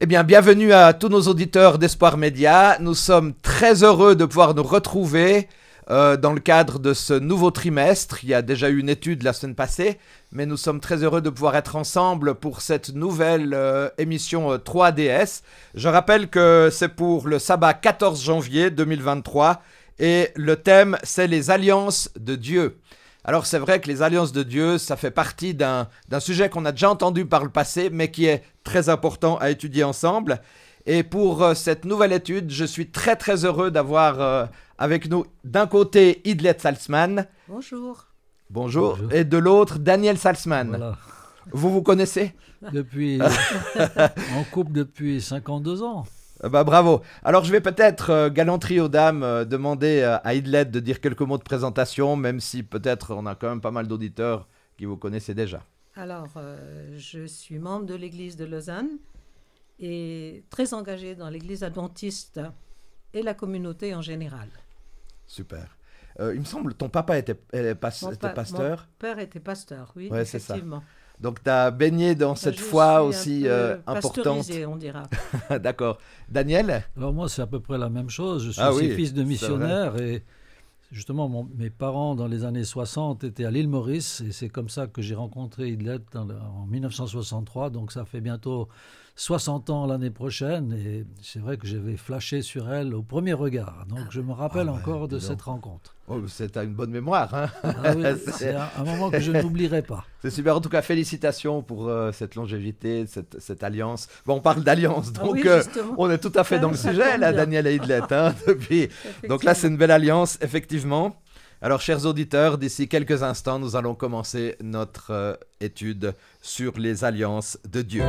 Eh bien, bienvenue à tous nos auditeurs d'Espoir Média. Nous sommes très heureux de pouvoir nous retrouver euh, dans le cadre de ce nouveau trimestre. Il y a déjà eu une étude la semaine passée, mais nous sommes très heureux de pouvoir être ensemble pour cette nouvelle euh, émission 3DS. Euh, Je rappelle que c'est pour le sabbat 14 janvier 2023 et le thème c'est les alliances de Dieu. Alors c'est vrai que les alliances de Dieu, ça fait partie d'un sujet qu'on a déjà entendu par le passé, mais qui est très important à étudier ensemble. Et pour euh, cette nouvelle étude, je suis très très heureux d'avoir euh, avec nous d'un côté Idlet Salzman. Bonjour. Bonjour. Et de l'autre Daniel Salzman. Vous vous connaissez Depuis. en couple depuis 52 ans. Euh, bah, bravo. Alors je vais peut-être, galanterie aux dames, demander à Idlet de dire quelques mots de présentation, même si peut-être on a quand même pas mal d'auditeurs qui vous connaissaient déjà. Alors, euh, je suis membre de l'Église de Lausanne et très engagée dans l'Église adventiste et la communauté en général. Super. Euh, il me semble ton papa était, pasteur. Mon père était pasteur, oui, effectivement. Donc tu as baigné dans cette foi aussi euh, importante. on dira. D'accord. Daniel Alors moi, c'est à peu près la même chose. Je suis ah fils de missionnaire et Justement, mes parents, dans les années 60, étaient à l'île Maurice, et c'est comme ça que j'ai rencontré Idlet en 1963, donc ça fait bientôt 60 ans l'année prochaine et c'est vrai que j'avais flashé sur elle au premier regard. Donc ah je me rappelle ah encore de cette rencontre. Oh, c'est une bonne mémoire. Hein. Ah c'est un, moment que je n'oublierai pas. C'est super. En tout cas, félicitations pour euh, cette longévité, cette, alliance. Bon, on parle d'alliance, donc euh, on est tout à fait dans le sujet, là, Daniel et Hidlette. Hein, donc là, c'est une belle alliance, effectivement. Alors, chers auditeurs, d'ici quelques instants, nous allons commencer notre euh, étude sur les alliances de Dieu.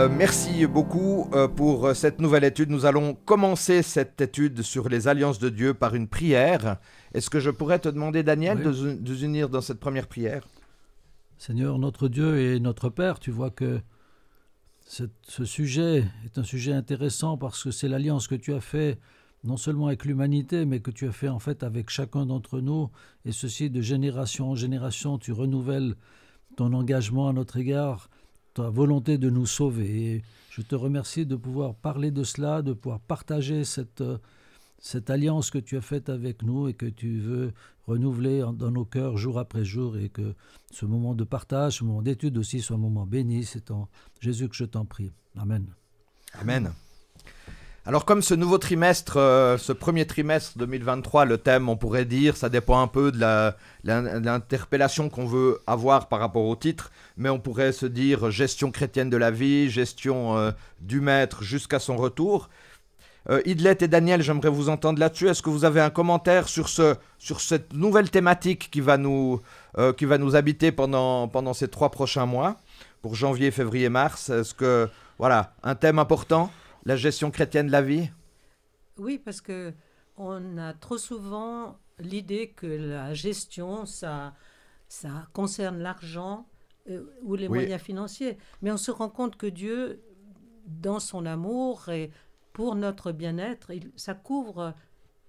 Euh, merci beaucoup euh, pour euh, cette nouvelle étude. Nous allons commencer cette étude sur les alliances de Dieu par une prière. Est-ce que je pourrais te demander, Daniel, de, nous unir dans cette première prière Seigneur, notre Dieu et notre Père, tu vois que ce sujet est un sujet intéressant parce que c'est l'alliance que tu as fait non seulement avec l'humanité, mais que tu as fait en fait avec chacun d'entre nous, et ceci de génération en génération, tu renouvelles ton engagement à notre égard, ta volonté de nous sauver. je te remercie de pouvoir parler de cela, de pouvoir partager cette, euh, cette alliance que tu as faite avec nous et que tu veux renouveler dans nos cœurs jour après jour et que ce moment de partage, ce moment d'étude aussi soit un moment béni. C'est en Jésus que je t'en prie. Amen. Amen. Alors comme ce nouveau trimestre, euh, ce premier trimestre 2023, le thème, on pourrait dire, ça dépend un peu de l'interpellation qu'on veut avoir par rapport au titre, mais on pourrait se dire gestion chrétienne de la vie, gestion euh, du maître jusqu'à son retour. Euh, Idlet et Daniel, j'aimerais vous entendre là-dessus. Est-ce que vous avez un commentaire sur, ce, sur cette nouvelle thématique qui va nous, qui va nous habiter pendant, pendant ces trois prochains mois, pour janvier, février, mars Est-ce que, voilà, un thème important la gestion chrétienne de la vie Oui, parce que on a trop souvent l'idée que la gestion, ça, ça concerne l'argent euh, ou les moyens financiers. Mais on se rend compte que Dieu, dans son amour et pour notre bien-être, ça couvre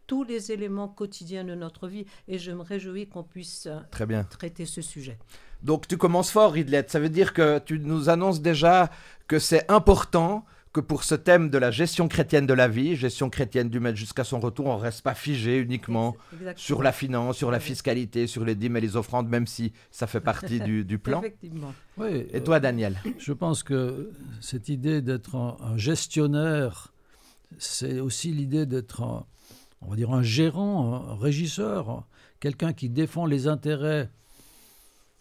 tous les éléments quotidiens de notre vie. Et je me réjouis qu'on puisse Très bien. traiter ce sujet. Donc tu commences fort, Ridlette. Ça veut dire que tu nous annonces déjà que c'est important que pour ce thème de la gestion chrétienne de la vie, gestion chrétienne du maître jusqu'à son retour, on ne reste pas figé uniquement sur la finance, sur la fiscalité, sur les dîmes et les offrandes, même si ça fait partie du, plan. Effectivement. et toi, euh, Daniel Je pense que cette idée d'être un, gestionnaire, c'est aussi l'idée d'être un, on va dire un gérant, un régisseur, quelqu'un qui défend les intérêts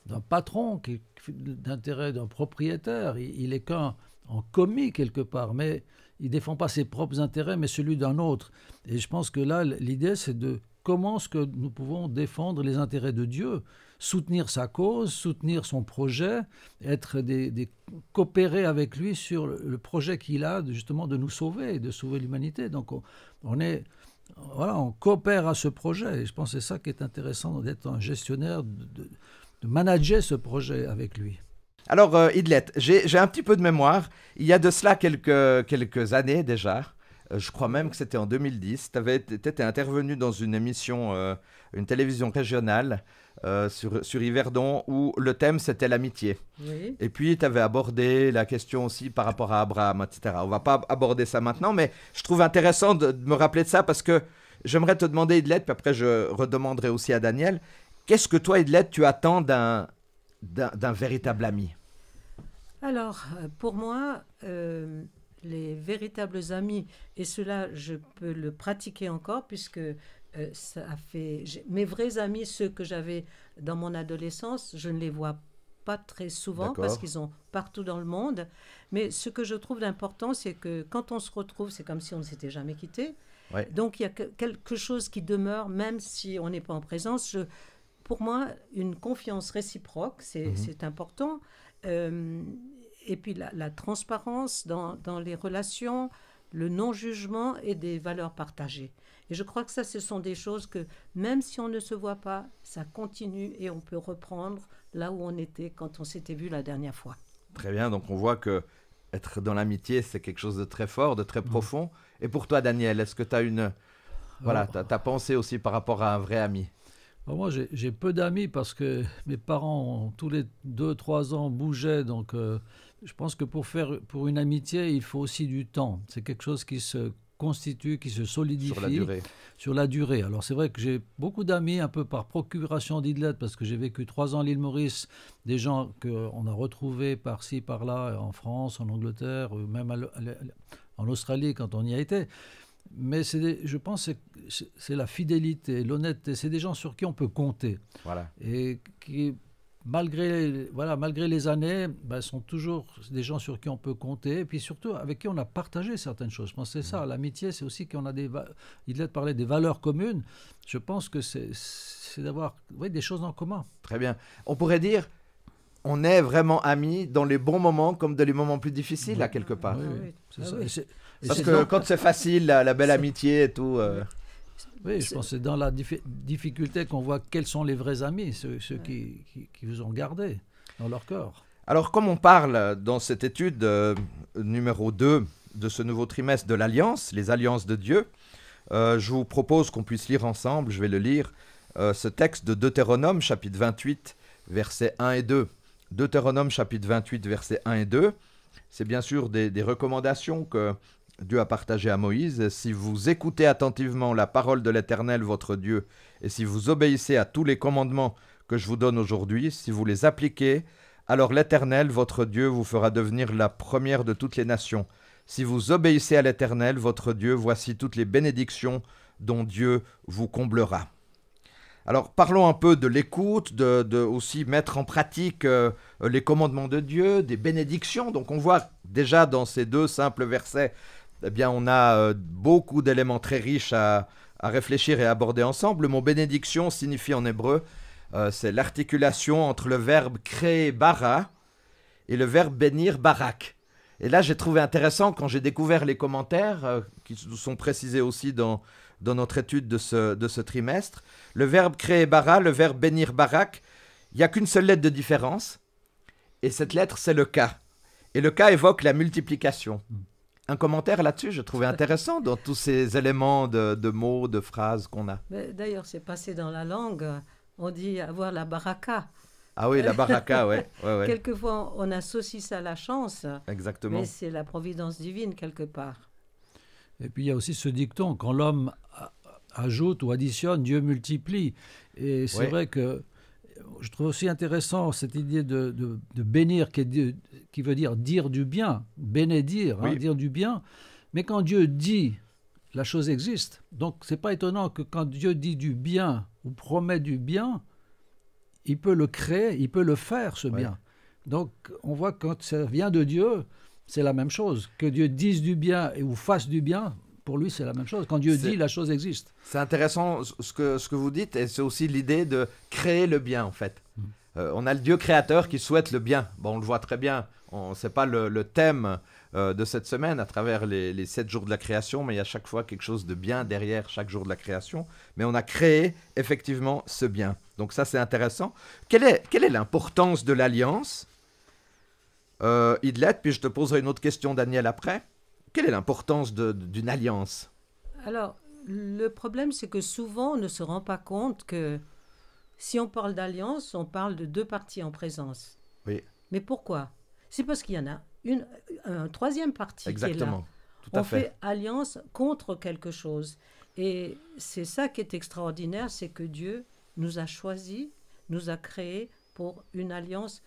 d'un patron, d'intérêt d'un propriétaire. Il, il est qu'un en commis quelque part, mais il défend pas ses propres intérêts, mais celui d'un autre. Et je pense que là, l'idée, c'est de comment ce que nous pouvons défendre les intérêts de Dieu, soutenir sa cause, soutenir son projet, être des, coopérer avec lui sur le projet qu'il a justement de nous sauver, de sauver l'humanité. Donc on, est voilà, on coopère à ce projet. Et je pense que c'est ça qui est intéressant d'être un gestionnaire, de manager ce projet avec lui. Alors, euh, Idlet, j'ai un petit peu de mémoire. Il y a de cela quelques, années déjà, euh, je crois même que c'était en 2010, tu étais intervenu dans une émission, euh, une télévision régionale euh, sur, sur Yverdon où le thème c'était l'amitié. Et puis tu avais abordé la question aussi par rapport à Abraham, etc. On va pas aborder ça maintenant, mais je trouve intéressant de, me rappeler de ça parce que j'aimerais te demander, Idlet, puis après je redemanderai aussi à Daniel, qu'est-ce que toi, Idlet, tu attends d'un d'un véritable ami Alors, euh, pour moi, euh, les véritables amis, et cela, je peux le pratiquer encore, puisque euh, ça a fait. Mes vrais amis, ceux que j'avais dans mon adolescence, je ne les vois pas très souvent parce qu'ils sont partout dans le monde. Mais ce que je trouve d'important, c'est que quand on se retrouve, c'est comme si on ne s'était jamais quitté. Donc il y a quelque chose qui demeure, même si on n'est pas en présence. Je, pour moi, une confiance réciproque, c'est mhm. important. Euh, et puis la, transparence dans, les relations, le non-jugement et des valeurs partagées. Et je crois que ça, ce sont des choses que, même si on ne se voit pas, ça continue et on peut reprendre là où on était quand on s'était vu la dernière fois. Très bien, donc on voit que être dans l'amitié, c'est quelque chose de très fort, de très mhm. profond. Et pour toi, Daniel, est-ce que tu as une... Voilà, tu as pensé aussi par rapport à un vrai ami ah, moi, j'ai peu d'amis parce que mes parents, tous les 2-3 ans, bougeaient. Donc, euh, je pense que pour faire pour une amitié, il faut aussi du temps. C'est quelque chose qui se constitue, qui se solidifie sur la durée. Sur la durée. Alors c'est vrai que j'ai beaucoup d'amis un peu par procuration d'Idlet parce que j'ai vécu trois ans à l'île Maurice, des gens qu'on a retrouvés par-ci, par-là, en France, en Angleterre, même en Australie quand on y a été mais je pense que c'est la fidélité, l'honnêteté. C'est des gens sur qui on peut compter. Voilà. Et qui, malgré, voilà, malgré les années, ben, sont toujours des gens sur qui on peut compter. Et puis surtout, avec qui on a partagé certaines choses. Je pense que c'est mmh. ça. L'amitié, c'est aussi qu'on a des. Il a parlé des valeurs communes. Je pense que c'est d'avoir des choses en commun. Très bien. On pourrait dire on est vraiment amis dans les bons moments comme dans les moments plus difficiles, là, quelque part. Ah oui, ah oui. oui. Parce que quand c'est facile, la, belle amitié et tout. Euh. Oui, je pense que c'est dans la difficulté qu'on voit quels sont les vrais amis, ceux, qui, qui, vous ont gardé dans leur corps. Alors, comme on parle dans cette étude euh, numéro 2 de ce nouveau trimestre de l'Alliance, les Alliances de Dieu, euh, je vous propose qu'on puisse lire ensemble, je vais le lire, ce texte de Deutéronome, chapitre 28, versets 1 et 2. Deutéronome, chapitre 28, versets 1 et 2. C'est bien sûr des recommandations que Dieu a partagé à Moïse, Si vous écoutez attentivement la parole de l'Éternel votre Dieu, et si vous obéissez à tous les commandements que je vous donne aujourd'hui, si vous les appliquez, alors l'Éternel votre Dieu vous fera devenir la première de toutes les nations. Si vous obéissez à l'Éternel votre Dieu, voici toutes les bénédictions dont Dieu vous comblera. Alors parlons un peu de l'écoute, de, aussi mettre en pratique euh, les commandements de Dieu, des bénédictions. Donc on voit déjà dans ces deux simples versets eh bien, on a euh, beaucoup d'éléments très riches à, réfléchir et à aborder ensemble. Mon bénédiction signifie en hébreu, euh, c'est l'articulation entre le verbe créer bara et le verbe bénir barak. Et là, j'ai trouvé intéressant quand j'ai découvert les commentaires euh, qui sont précisés aussi dans, notre étude de ce, de ce trimestre. Le verbe créer bara, le verbe bénir barak, il n'y a qu'une seule lettre de différence. Et cette lettre, c'est le K. Et le K évoque la multiplication un commentaire là-dessus, je trouvais intéressant dans tous ces éléments de, mots, de phrases qu'on a. D'ailleurs, c'est passé dans la langue. On dit avoir la baraka. Ah oui, la baraka, ouais. ouais, ouais. Quelquefois, on associe ça à la chance. Exactement. Mais c'est la providence divine, quelque part. Et puis, il y a aussi ce dicton quand l'homme ajoute ou additionne, Dieu multiplie. Et c'est vrai que je trouve aussi intéressant cette idée de, bénir qui, veut dire dire du bien, bénédire, hein, dire du bien. Mais quand Dieu dit, la chose existe. Donc c'est pas étonnant que quand Dieu dit du bien ou promet du bien, il peut le créer, il peut le faire ce bien. Donc on voit que quand ça vient de Dieu, c'est la même chose. Que Dieu dise du bien ou fasse du bien, pour lui, c'est la même chose. Quand Dieu dit, la chose existe. C'est intéressant ce que, ce que vous dites, et c'est aussi l'idée de créer le bien, en fait. Mm. Euh, on a le Dieu créateur qui souhaite le bien. Bon, on le voit très bien. Ce n'est pas le, thème euh, de cette semaine à travers les, sept jours de la création, mais il y a chaque fois quelque chose de bien derrière chaque jour de la création. Mais on a créé effectivement ce bien. Donc ça, c'est intéressant. Quelle est, quelle est l'importance de l'alliance euh, Idlet, puis je te poserai une autre question, Daniel, après. Quelle est l'importance d'une alliance Alors, le problème, c'est que souvent, on ne se rend pas compte que si on parle d'alliance, on parle de deux parties en présence. Oui. Mais pourquoi C'est parce qu'il y en a une, un troisième parti Exactement. Qui est là. Tout à on fait. fait alliance contre quelque chose. Et c'est ça qui est extraordinaire, c'est que Dieu nous a choisis, nous a créés pour une alliance.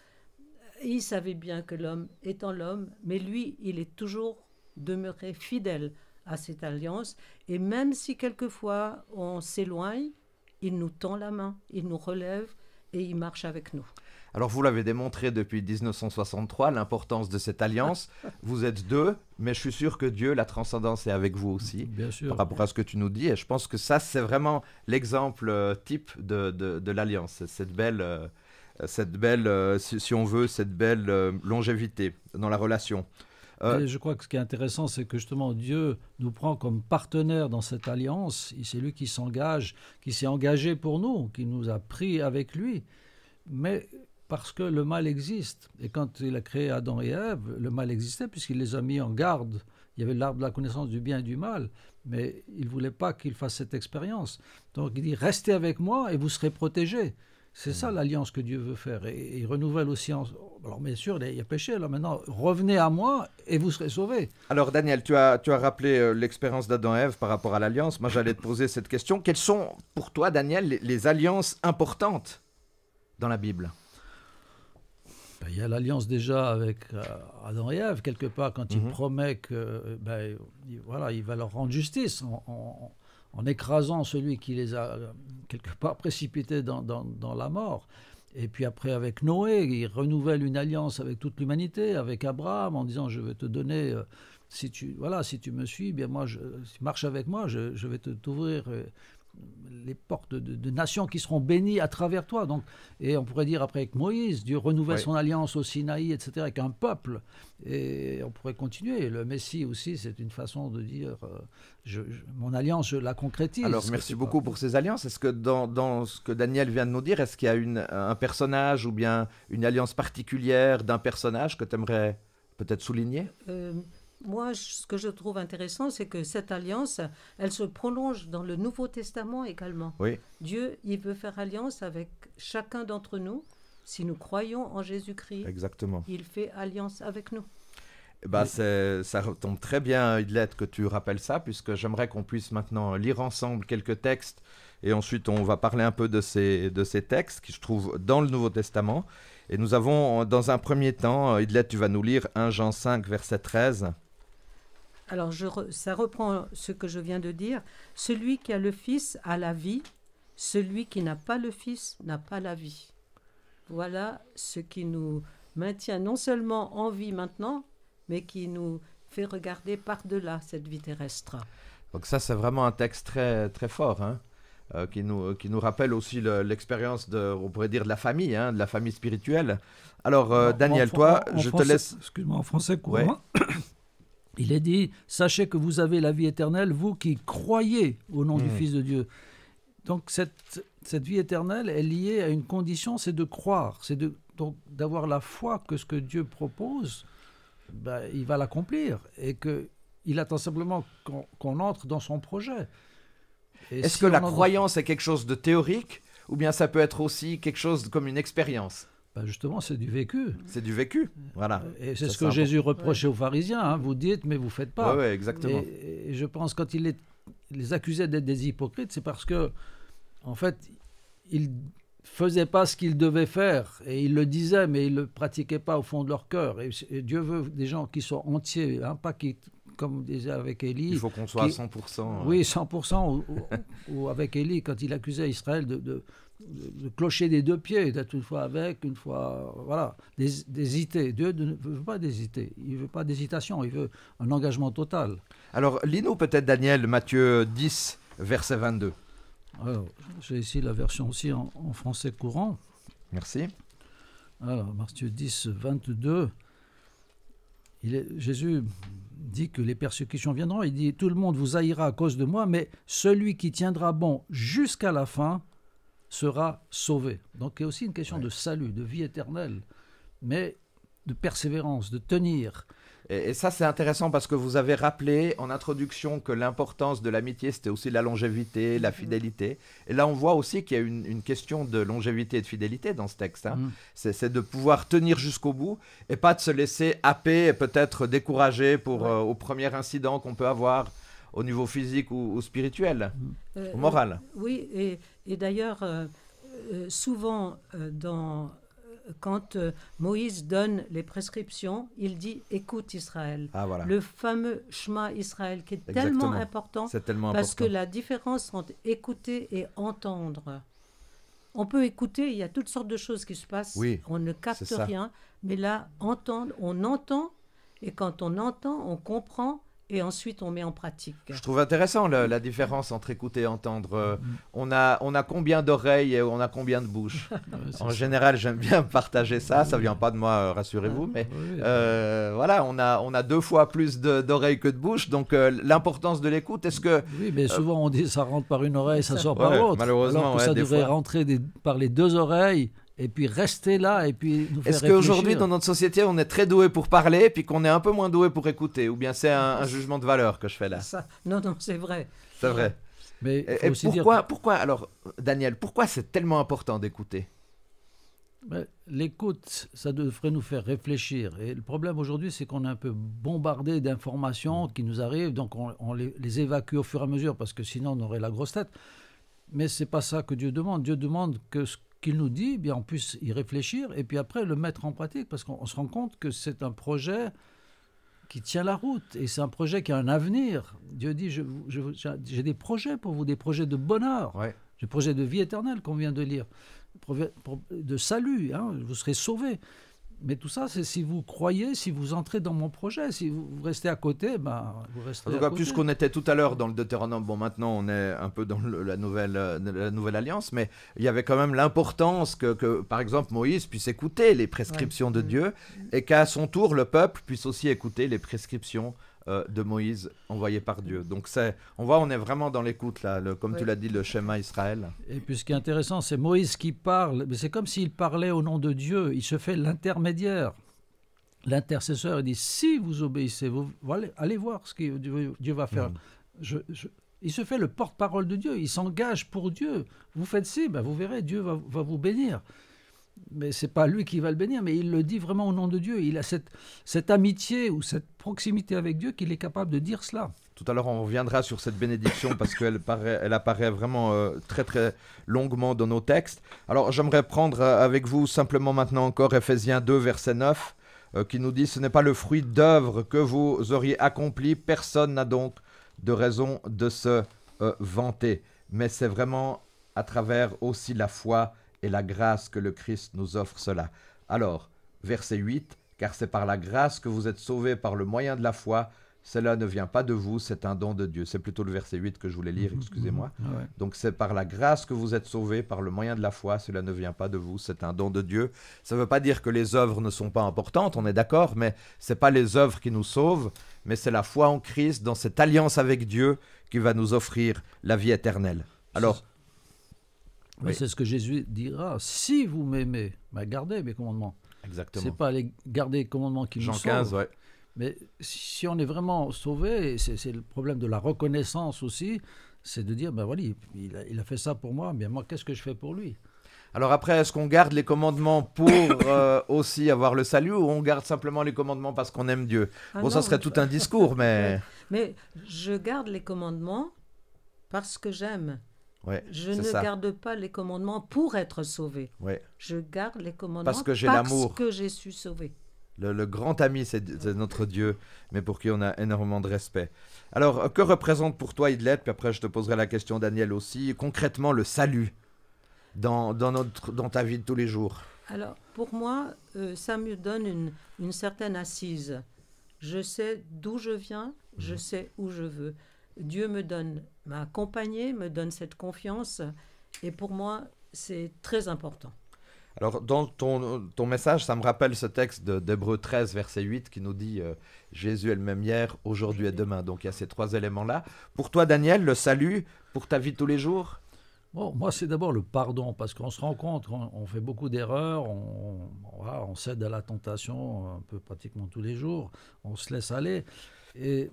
Il savait bien que l'homme étant l'homme, mais lui, il est toujours demeurer fidèle à cette alliance. Et même si quelquefois on s'éloigne, il nous tend la main, il nous relève et il marche avec nous. Alors vous l'avez démontré depuis 1963, l'importance de cette alliance. vous êtes deux, mais je suis sûr que Dieu, la transcendance est avec vous aussi, par rapport à ce que tu nous dis. Et je pense que ça, c'est vraiment l'exemple euh, type de, de, l'alliance, cette belle, euh, cette belle euh, si, on veut, cette belle longévité dans la relation je crois que ce qui est intéressant, c'est que justement Dieu nous prend comme partenaire dans cette alliance. C'est lui qui s'engage, qui s'est engagé pour nous, qui nous a pris avec lui. Mais parce que le mal existe. Et quand il a créé Adam et Ève, le mal existait puisqu'il les a mis en garde. Il y avait l'arbre de la connaissance du bien et du mal, mais il ne voulait pas qu'ils fassent cette expérience. Donc il dit, restez avec moi et vous serez protégés. C'est ça mm. l'alliance que Dieu veut faire. Et, il renouvelle aussi. En... Alors, bien sûr, il y a péché. Là, maintenant, revenez à moi et vous serez sauvés. Alors, Daniel, tu as, tu as rappelé euh, l'expérience d'Adam et Ève par rapport à l'alliance. Moi, j'allais te poser cette question. Quelles sont, pour toi, Daniel, les, alliances importantes dans la Bible ben, il y a l'alliance déjà avec euh, Adam et Ève, quelque part, quand il mm-hmm. promet que ben, voilà, il va leur rendre justice. en en écrasant celui qui les a euh, quelque part précipités dans, la mort. Et puis après, avec Noé, il renouvelle une alliance avec toute l'humanité, avec Abraham, en disant Je vais te donner, euh, si tu, voilà, si tu me suis, eh bien moi, je, marche avec moi, je, vais te t'ouvrir euh, les portes de, nations qui seront bénies à travers toi. Donc, et on pourrait dire après avec Moïse, Dieu renouvelle son alliance au Sinaï, etc., avec un peuple. Et on pourrait continuer. Le Messie aussi, c'est une façon de dire, euh, je, mon alliance, je la concrétise. Alors, merci beaucoup pour ces alliances. Est-ce que dans, ce que Daniel vient de nous dire, est-ce qu'il y a une, un personnage ou bien une alliance particulière d'un personnage que tu aimerais peut-être souligner euh, moi, ce que je trouve intéressant, c'est que cette alliance, elle se prolonge dans le Nouveau Testament également. Dieu, il veut faire alliance avec chacun d'entre nous. Si nous croyons en Jésus-Christ, Exactement. il fait alliance avec nous. Eh ben, ça tombe très bien, Idlette, que tu rappelles ça, puisque j'aimerais qu'on puisse maintenant lire ensemble quelques textes, et ensuite on va parler un peu de ces, de ces textes qui se trouvent dans le Nouveau Testament. Et nous avons, dans un premier temps, Idlette, tu vas nous lire 1 Jean 5, verset 13 alors je ça reprend ce que je viens de dire, celui qui a le Fils a la vie, celui qui n'a pas le Fils n'a pas la vie. Voilà ce qui nous maintient non seulement en vie maintenant, mais qui nous fait regarder par-delà cette vie terrestre. Donc ça, c'est vraiment un texte très, très fort. Hein? Euh, qui, nous, qui nous rappelle aussi l'expérience de, on pourrait dire, de la famille, hein, de la famille spirituelle. Alors, euh, Daniel, toi, je te laisse... Excuse-moi, en français courant, Il est dit, sachez que vous avez la vie éternelle, vous qui croyez au nom du hmm. Fils de Dieu. Donc cette, cette vie éternelle est liée à une condition, c'est de croire, c'est de, donc d'avoir la foi que ce que Dieu propose, ben, il va l'accomplir et que il attend simplement qu'on, entre dans son projet. Est-ce que la croyance est quelque chose de théorique ou bien ça peut être aussi quelque chose comme une expérience bah, justement, c'est du vécu. C'est du vécu, voilà. Euh, et c'est ce que Jésus reprochait aux pharisiens. Hein. Vous dites, mais vous faites pas. Oui, exactement. Et, je pense quand il les, accusait d'être des hypocrites, c'est parce que, en fait, ils faisaient pas ce qu'ils devaient faire et ils le disaient, mais ils le pratiquaient pas au fond de leur cœur. Et, Dieu veut des gens qui sont entiers, hein, pas qui comme disait avec Élie. Il faut qu'on soit à 100%. Oui, 100%. ou, avec Élie, quand il accusait Israël de le clocher des deux pieds, d'être une fois avec, une fois. Voilà, d'hésiter. Dieu ne veut pas d'hésiter. Il ne veut pas d'hésitation. Il veut un engagement total. Alors, lis-nous peut-être, Daniel, Matthieu 10, verset 22. Alors, j'ai ici la version aussi en, français courant. Merci. Alors, Matthieu 10, 22. Il Jésus dit que les persécutions viendront. Il dit Tout le monde vous haïra à cause de moi, mais celui qui tiendra bon jusqu'à la fin, sera sauvé. Donc il y a aussi une question de salut, de vie éternelle, mais de persévérance, de tenir. Et, ça, c'est intéressant parce que vous avez rappelé en introduction que l'importance de l'amitié, c'était aussi la longévité, la mm. fidélité. Et là, on voit aussi qu'il y a une, question de longévité et de fidélité dans ce texte. Hein. Mm. C'est de pouvoir tenir jusqu'au bout et pas de se laisser happer et peut-être décourager pour, euh, au premier incident qu'on peut avoir au niveau physique ou, spirituel, euh, euh, moral. oui, et, d'ailleurs, euh, souvent, dans, quand Moïse donne les prescriptions, il dit Écoute Israël. Ah, voilà. Le fameux Shema Israël qui est tellement important. tellement parce que la différence entre écouter et entendre. On peut écouter, il y a toutes sortes de choses qui se passent, oui, on ne capte rien, mais là, entendre, on entend, et quand on entend, on comprend, et ensuite on met en pratique. Je trouve intéressant la, différence entre écouter et entendre. Euh, mm. on, a, on a combien d'oreilles et on a combien de bouches En général, j'aime bien partager ça. Ça vient pas de moi, euh, rassurez-vous, mais euh, voilà, on a, on a deux fois plus d'oreilles que de bouches. Donc l'importance de l'écoute, est-ce que. Oui, mais souvent on dit ça rentre par une oreille, ça, sort par l'autre. Malheureusement, ça devrait rentrer par les deux oreilles et puis rester là et puis nous Est-ce qu'aujourd'hui, dans notre société, on est très doué pour parler et puis qu'on est un peu moins doué pour écouter Ou bien c'est un, jugement de valeur que je fais là ça. Non, non, c'est vrai. C'est vrai. Mais et, pourquoi, pourquoi, alors, Daniel, pourquoi c'est tellement important d'écouter ben, L'écoute, ça devrait nous faire réfléchir. Et le problème aujourd'hui, c'est qu'on est un peu bombardé d'informations qui nous arrivent, donc on, les, évacue au fur et à mesure, parce que sinon on aurait la grosse tête. Mais c'est pas ça que Dieu demande. Dieu demande que ce qu'il nous dit, eh bien, on puisse y réfléchir et puis après le mettre en pratique parce qu'on se rend compte que c'est un projet qui tient la route et c'est un projet qui a un avenir. Dieu dit, j'ai des projets pour vous, des projets de bonheur, des projets de vie éternelle qu'on vient de lire, de salut, hein, vous serez sauvés. Mais tout ça, c'est si vous croyez, si vous entrez dans mon projet, si vous restez à côté, ben, vous restez. En tout cas, puisqu'on était tout à l'heure dans le Deutéronome, bon, maintenant on est un peu dans la, nouvelle, euh, la nouvelle alliance, mais il y avait quand même l'importance que, par exemple, Moïse puisse écouter les prescriptions de mm. Dieu et qu'à son tour, le peuple puisse aussi écouter les prescriptions euh, de Moïse envoyé par Dieu. Donc c'est, on voit, on est vraiment dans l'écoute là, comme tu l'as dit, le schéma Israël. Et puis ce qui est intéressant, c'est Moïse qui parle, mais c'est comme s'il parlait au nom de Dieu, il se fait l'intermédiaire. L'intercesseur, il dit, si vous obéissez, vous, allez, voir ce que Dieu va faire. Mm. il se fait le porte-parole de Dieu, il s'engage pour Dieu. Vous faites si, ben vous verrez, Dieu va vous bénir mais c'est pas lui qui va le bénir, mais il le dit vraiment au nom de Dieu. Il a cette, amitié ou cette proximité avec Dieu qu'il est capable de dire cela. Tout à l'heure, on reviendra sur cette bénédiction parce qu'elle elle apparaît vraiment euh, très très longuement dans nos textes. Alors, j'aimerais prendre euh, avec vous simplement maintenant encore Ephésiens 2, verset 9, euh, qui nous dit Ce n'est pas le fruit d'œuvre que vous auriez accompli, personne n'a donc de raison de se vanter. Mais c'est vraiment à travers aussi la foi et la grâce que le Christ nous offre cela. Alors, verset 8, car c'est par la grâce que vous êtes sauvés par le moyen de la foi, cela ne vient pas de vous, c'est un don de Dieu. C'est plutôt le verset 8 que je voulais lire, mhm, excusez-moi. Mhm. Ah Donc c'est par la grâce que vous êtes sauvés, par le moyen de la foi, cela ne vient pas de vous, c'est un don de Dieu. Ça ne veut pas dire que les œuvres ne sont pas importantes, on est d'accord, mais ce pas les œuvres qui nous sauvent, mais c'est la foi en Christ, dans cette alliance avec Dieu, qui va nous offrir la vie éternelle. Alors, mais C'est ce que Jésus dira. Si vous m'aimez, bah, gardez mes commandements. Exactement. C'est pas les garder les commandements qui Jean nous sauvent. 15, ouais. Mais si on est vraiment sauvé, c'est le problème de la reconnaissance aussi, c'est de dire, ben voilà, il a, il a fait ça pour moi, mais moi, qu'est-ce que je fais pour lui alors après, est-ce qu'on garde les commandements pour euh, aussi avoir le salut ou on garde simplement les commandements parce qu'on aime Dieu ah Bon, ça serait tout un discours, mais... Mais je garde les commandements parce que j'aime je ne garde pas les commandements pour être sauvé. Ouais. Je garde les commandements parce que j'ai l'amour. Parce que j'ai su sauver. Le, grand ami, c'est notre Dieu, mais pour qui on a énormément de respect. Alors, euh, que représente pour toi Idlet Puis après, je te poserai la question, Daniel, aussi. Concrètement, le salut dans, notre, dans ta vie de tous les jours Alors, pour moi, ça euh, me donne une, une, certaine assise. Je sais d'où je viens, je mhm. sais où je veux. Dieu me donne m'a accompagné, me donne cette confiance. Et pour moi, c'est très important. Alors, dans ton, message, ça me rappelle ce texte d'Hébreu 13, verset 8, qui nous dit euh, Jésus est le même hier, aujourd'hui et demain. Donc, il y a ces trois éléments-là. Pour toi, Daniel, le salut, pour ta vie tous les jours Bon, moi, c'est d'abord le pardon, parce qu'on se rend compte on fait beaucoup d'erreurs, on, on, cède à la tentation euh, un peu pratiquement tous les jours, on se laisse aller. Et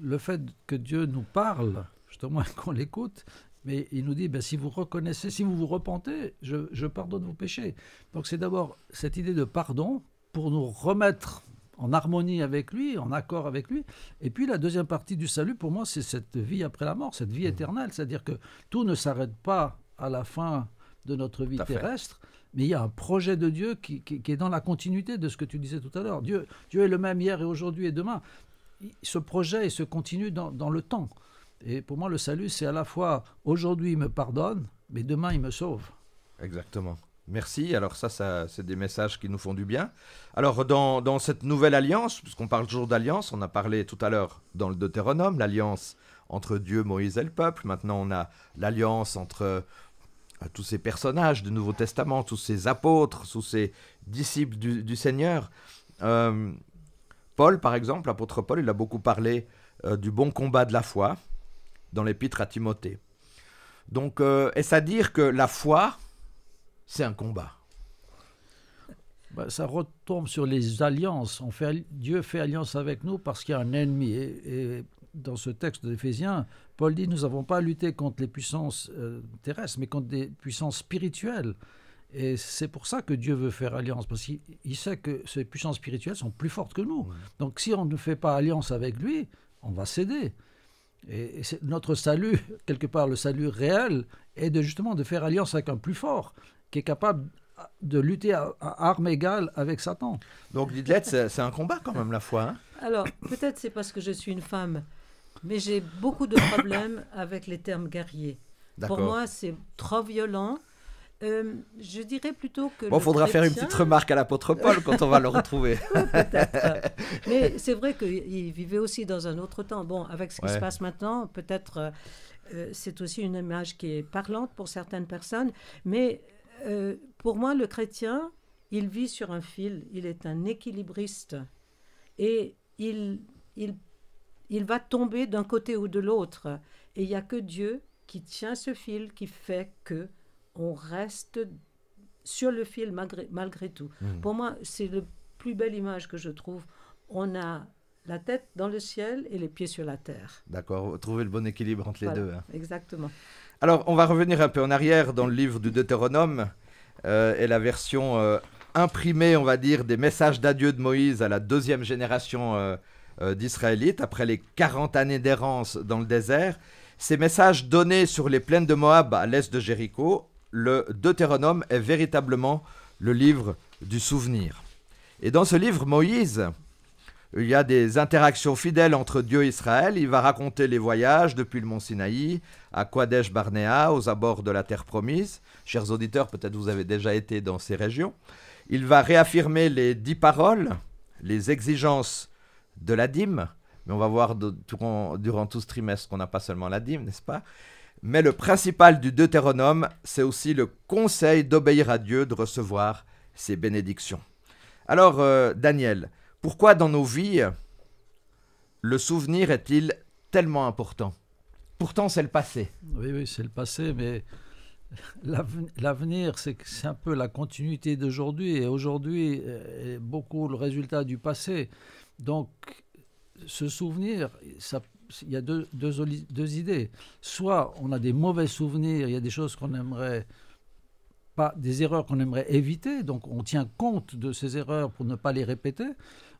le fait que Dieu nous parle, justement, qu'on l'écoute, mais il nous dit, ben, si vous reconnaissez, si vous vous repentez, je, je pardonne vos péchés. Donc c'est d'abord cette idée de pardon pour nous remettre en harmonie avec lui, en accord avec lui. Et puis la deuxième partie du salut, pour moi, c'est cette vie après la mort, cette vie mmh. éternelle. C'est-à-dire que tout ne s'arrête pas à la fin de notre vie terrestre, mais il y a un projet de Dieu qui, est dans la continuité de ce que tu disais tout à l'heure. Dieu, Dieu est le même hier et aujourd'hui et demain. Ce projet se continue dans, le temps. Et pour moi, le salut, c'est à la fois aujourd'hui, il me pardonne, mais demain, il me sauve. Exactement. Merci. Alors ça, ça c'est des messages qui nous font du bien. Alors dans, cette nouvelle alliance, puisqu'on parle toujours d'alliance, on a parlé tout à l'heure dans le Deutéronome, l'alliance entre Dieu, Moïse et le peuple. Maintenant, on a l'alliance entre euh, tous ces personnages du Nouveau Testament, tous ces apôtres, tous ces disciples du, Seigneur. Euh, Paul, par exemple, l'apôtre Paul, il a beaucoup parlé euh, du bon combat de la foi dans l'épître à Timothée. Donc, euh, est-ce à dire que la foi, c'est un combat bah, Ça retombe sur les alliances. Dieu fait alliance avec nous parce qu'il y a un ennemi. Et, dans ce texte d'Éphésiens, Paul dit, nous n'avons pas à contre les puissances euh, terrestres, mais contre des puissances spirituelles. Et c'est pour ça que Dieu veut faire alliance, parce qu'il sait que ces puissances spirituelles sont plus fortes que nous. Donc si on ne fait pas alliance avec lui, on va céder. Et, notre salut, quelque part le salut réel, est de justement de faire alliance avec un plus fort, qui est capable de lutter à, armes égales avec Satan. Donc Lidlette, c'est un combat quand même la foi. Hein Alors peut-être c'est parce que je suis une femme, mais j'ai beaucoup de problèmes avec les termes guerriers. Pour moi, c'est trop violent euh, je dirais plutôt que. Bon, faudra faire une petite remarque à l'apôtre Paul quand on va le retrouver. Mais c'est vrai qu'il vivait aussi dans un autre temps. Bon, avec ce qui se passe maintenant, peut-être euh, euh, c'est aussi une image qui est parlante pour certaines personnes. Mais pour moi, le chrétien, il vit sur un fil. Il est un équilibriste. Et il, il, il va tomber d'un côté ou de l'autre. Et il n'y a que Dieu qui tient ce fil, qui fait que on reste sur le fil malgré, malgré tout. Hmm. Pour moi, c'est la plus belle image que je trouve. On a la tête dans le ciel et les pieds sur la terre. D'accord, trouver le bon équilibre entre les deux. Hein. Exactement. Alors, on va revenir un peu en arrière dans le livre du Deutéronome euh, et la version euh, imprimée, on va dire, des messages d'adieu de Moïse à la deuxième génération euh, d'Israélites après les 40 années d'errance dans le désert. Ces messages donnés sur les plaines de Moab à l'est de Jéricho le Deutéronome est véritablement le livre du souvenir. Et dans ce livre, Moïse, il y a des interactions fidèles entre Dieu et Israël. Il va raconter les voyages depuis le mont Sinaï à Qadesh Barnea, aux abords de la terre promise. Chers auditeurs, peut-être vous avez déjà été dans ces régions. Il va réaffirmer les dix paroles, les exigences de la dîme. Mais on va voir durant, tout ce trimestre qu'on n'a pas seulement la dîme, n'est-ce pas mais le principal du Deutéronome, c'est aussi le conseil d'obéir à Dieu, de recevoir ses bénédictions. Alors, euh, Daniel, pourquoi dans nos vies le souvenir est-il tellement important Pourtant, c'est le passé. Oui, oui, c'est le passé, mais l'avenir, c'est c'est un peu la continuité d'aujourd'hui. Et aujourd'hui, euh, beaucoup le résultat du passé. Donc, ce souvenir, ça il y a deux, idées. Soit on a des mauvais souvenirs, il y a des choses qu'on aimerait pas, des erreurs qu'on aimerait éviter, donc on tient compte de ces erreurs pour ne pas les répéter.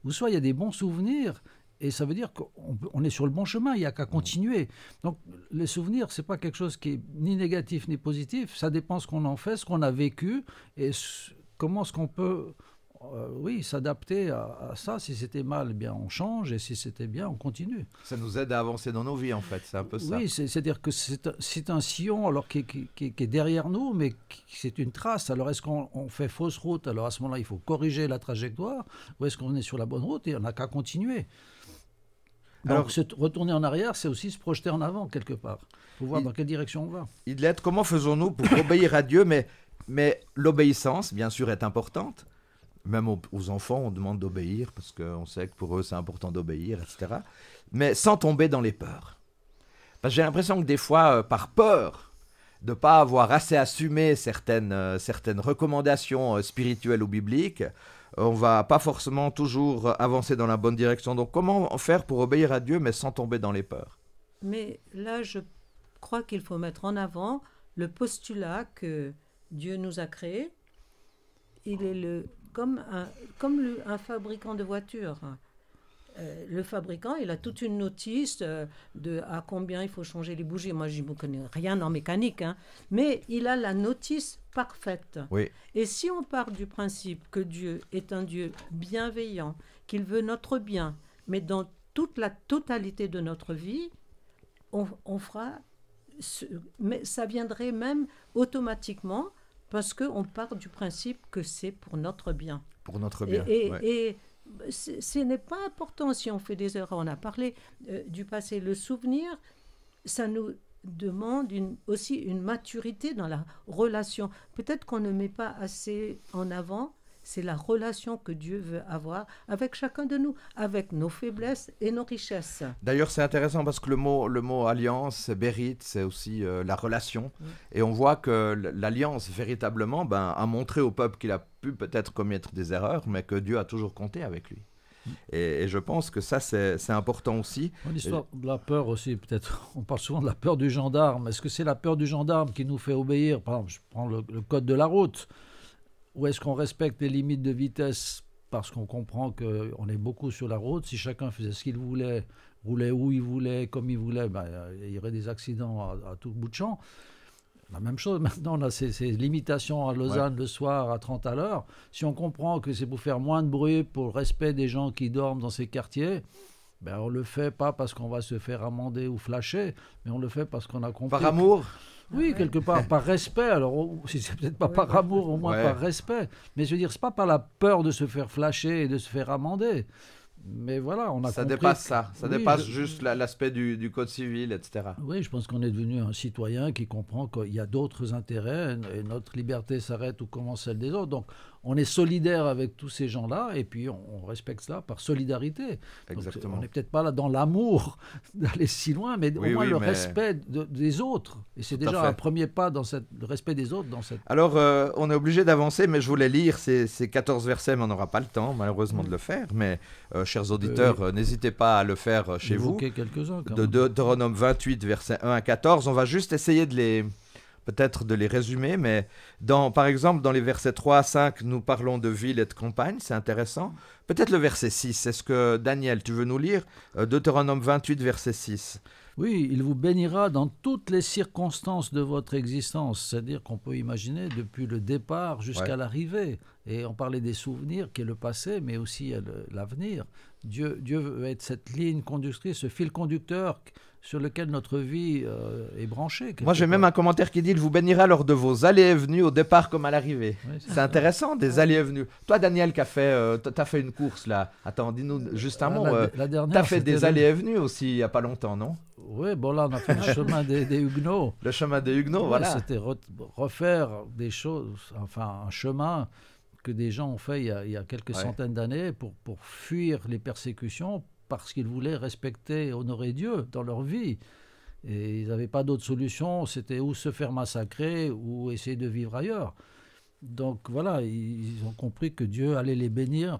Ou soit il y a des bons souvenirs et ça veut dire qu'on est sur le bon chemin, il n'y a qu'à continuer. Donc les souvenirs, c'est pas quelque chose qui est ni négatif ni positif, ça dépend ce qu'on en fait, ce qu'on a vécu et comment est-ce qu'on peut euh, oui, s'adapter à, ça. Si c'était mal, eh bien on change, et si c'était bien, on continue. Ça nous aide à avancer dans nos vies, en fait, c'est un peu ça. Oui, c'est-à-dire que c'est un sillon alors qui, est derrière nous, mais c'est une trace. Alors est-ce qu'on fait fausse route Alors à ce moment-là, il faut corriger la trajectoire, ou est-ce qu'on est sur la bonne route et on n'a qu'à continuer Alors, se retourner en arrière, c'est aussi se projeter en avant quelque part, pour voir dans quelle direction on va. Il Comment faisons-nous pour obéir à Dieu Mais, mais l'obéissance, bien sûr, est importante. Même aux, enfants, on demande d'obéir parce qu'on sait que pour eux, c'est important d'obéir, etc. Mais sans tomber dans les peurs. Parce que j'ai l'impression que des fois, euh, par peur de ne pas avoir assez assumé certaines, euh, certaines recommandations euh, spirituelles ou bibliques, on va pas forcément toujours avancer dans la bonne direction. Donc comment faire pour obéir à Dieu mais sans tomber dans les peurs Mais là, je crois qu'il faut mettre en avant le postulat que Dieu nous a créé. Il est le comme un, comme un fabricant de voitures. Euh, le fabricant, il a toute une notice euh, de à combien il faut changer les bougies. Moi, je ne connais rien en mécanique, hein, mais il a la notice parfaite. Oui. Et si on part du principe que Dieu est un Dieu bienveillant, qu'il veut notre bien, mais dans toute la totalité de notre vie, on, fera, mais ça viendrait même automatiquement parce qu'on part du principe que c'est pour notre bien. Pour notre bien. Et, ce n'est pas important si on fait des erreurs. On a parlé euh, du passé. Le souvenir, ça nous demande aussi une maturité dans la relation. Peut-être qu'on ne met pas assez en avant c'est la relation que Dieu veut avoir avec chacun de nous, avec nos faiblesses et nos richesses. D'ailleurs, c'est intéressant parce que le mot, le mot alliance, bérite, c'est aussi euh, la relation. Et on voit que l'alliance, véritablement, ben, a montré au peuple qu'il a pu peut-être commettre des erreurs, mais que Dieu a toujours compté avec lui. Mm. Et, je pense que ça, c'est important aussi. L'histoire de la peur aussi, peut-être. On parle souvent de la peur du gendarme. Est-ce que c'est la peur du gendarme qui nous fait obéir Par exemple, je prends le code de la route. Ou est-ce qu'on respecte les limites de vitesse parce qu'on comprend qu'on est beaucoup sur la route. Si chacun faisait ce qu'il voulait, roulait où il voulait, comme il voulait, ben, euh, il y aurait des accidents à, tout bout de champ. La même chose, maintenant, on a ces, limitations à Lausanne le soir à 30 à l'heure. Si on comprend que c'est pour faire moins de bruit, pour le respect des gens qui dorment dans ces quartiers, ben on le fait pas parce qu'on va se faire amender ou flasher, mais on le fait parce qu'on a compris. Par amour oui, quelque part, par respect. Alors, oh, si c'est peut-être pas par amour, au moins par respect. Mais je veux dire, c'est pas par la peur de se faire flasher et de se faire amender. Mais voilà, on a ça dépasse ça, ça dépasse juste l'aspect du, du, code civil, etc. Oui, je pense qu'on est devenu un citoyen qui comprend qu'il y a d'autres intérêts et notre liberté s'arrête ou commence celle des autres. Donc on est solidaire avec tous ces gens-là et puis on, respecte cela par solidarité. Exactement. on n'est peut-être pas là dans l'amour d'aller si loin, mais au moins le respect des autres. Et c'est déjà un premier pas dans le respect des autres dans cette. Alors, euh, on est obligé d'avancer, mais je voulais lire ces, 14 versets, mais on n'aura pas le temps, malheureusement, de mm. le faire. Mais, euh, chers euh, auditeurs, n'hésitez pas à le faire chez vous. quelques-uns. De Deutéronome 28, versets 1 à 14. On va juste essayer de les peut-être de les résumer, mais dans, par exemple, dans les versets 3 à 5, nous parlons de ville et de campagne, c'est intéressant. Peut-être le verset 6, est-ce que Daniel, tu veux nous lire euh, Deutéronome 28, verset 6 Oui, il vous bénira dans toutes les circonstances de votre existence, c'est-à-dire qu'on peut imaginer depuis le départ jusqu'à l'arrivée. Et on parlait des souvenirs, qui est le passé, mais aussi euh, l'avenir. Dieu veut être cette ligne conductrice, ce fil conducteur sur lequel notre vie euh, est branchée. Moi, j'ai même un commentaire qui dit Il vous bénira lors de vos allées et venues, au départ comme à l'arrivée. c'est intéressant, des ah allées et venues. Toi, Daniel, tu euh, as, fait une course là. Attends, dis-nous juste un ah, mot. La, euh, tu as fait des allées et venues aussi il n'y a pas longtemps, non Oui, bon, là, on a fait le chemin des, Huguenots. Le chemin des Huguenots, voilà. C'était refaire des choses, enfin, un chemin que des gens ont fait il y a, quelques centaines d'années pour, pour fuir les persécutions, parce qu'ils voulaient respecter et honorer Dieu dans leur vie. Et ils n'avaient pas d'autre solution, c'était ou se faire massacrer ou essayer de vivre ailleurs. Donc voilà, ils ont compris que Dieu allait les bénir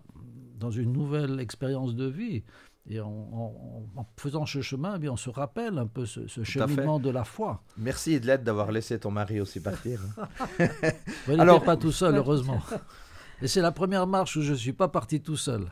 dans une nouvelle expérience de vie. Et en, faisant ce chemin, eh bien, on se rappelle un peu ce, cheminement de la foi. Merci Edlette d'avoir laissé ton mari aussi partir. Alors pas tout seul, heureusement. Et c'est la première marche où je ne suis pas parti tout seul.